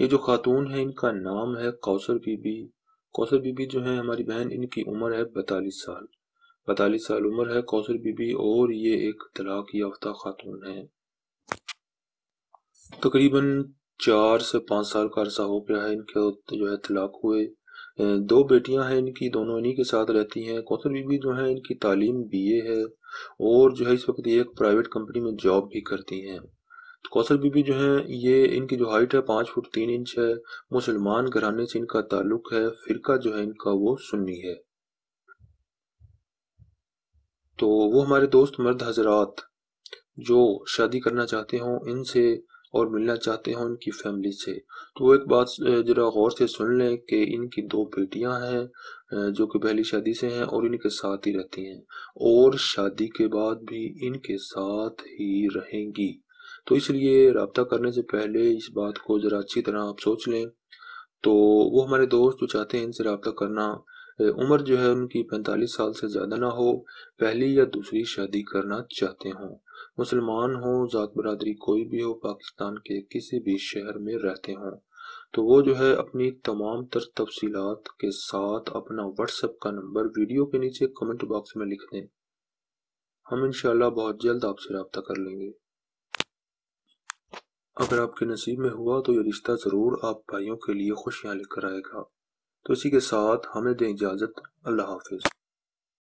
ये जो खातून है इनका नाम है कौसर बीबी कौसर बीबी जो है हमारी बहन इनकी उम्र है बतालीस साल बतालीस साल उम्र है कौसर बीबी और ये एक तलाक याफ्ता खातून है तकरीबन चार से पाँच साल का अरसा हो गया है इनके जो है तलाक हुए दो बेटियां हैं इनकी दोनों इन्हीं के साथ रहती हैं कौसर बीबी जो है इनकी तालीम बीए है और जो है इस वक्त ये एक प्राइवेट कंपनी में जॉब भी करती हैं तो कौशल बीबी जो है ये इनकी जो हाइट है पाँच फुट तीन इंच है मुसलमान घराने से इनका ताल्लुक है फिरका जो है इनका वो सुन्नी है तो वो हमारे दोस्त मर्द हजरात जो शादी करना चाहते हों इनसे और मिलना चाहते हों इनकी फैमिली से तो वो एक बात जरा गौर से सुन लें कि इनकी दो बेटियां हैं जो कि पहली शादी से हैं और इनके साथ ही रहती हैं और शादी के बाद भी इनके साथ ही रहेंगी तो इसलिए रबता करने से पहले इस बात को ज़रा अच्छी तरह आप सोच लें तो वो हमारे दोस्त जो चाहते हैं इनसे रबता करना उम्र जो है उनकी पैंतालीस साल से ज़्यादा ना हो पहली या दूसरी शादी करना चाहते हों मुसलमान हो ज़ात बरदरी कोई भी हो पाकिस्तान के किसी भी शहर में रहते हों तो वो जो है अपनी तमाम तर तफसीत के साथ अपना व्हाट्सएप का नंबर वीडियो के नीचे कमेंट बॉक्स में लिख दें हम इन बहुत जल्द आपसे रबता कर लेंगे अगर आपके नसीब में हुआ तो ये रिश्ता ज़रूर आप भाइयों के लिए खुशियाँ लेकर आएगा तो इसी के साथ हमें दें इजाज़त अल्लाह हाफिज़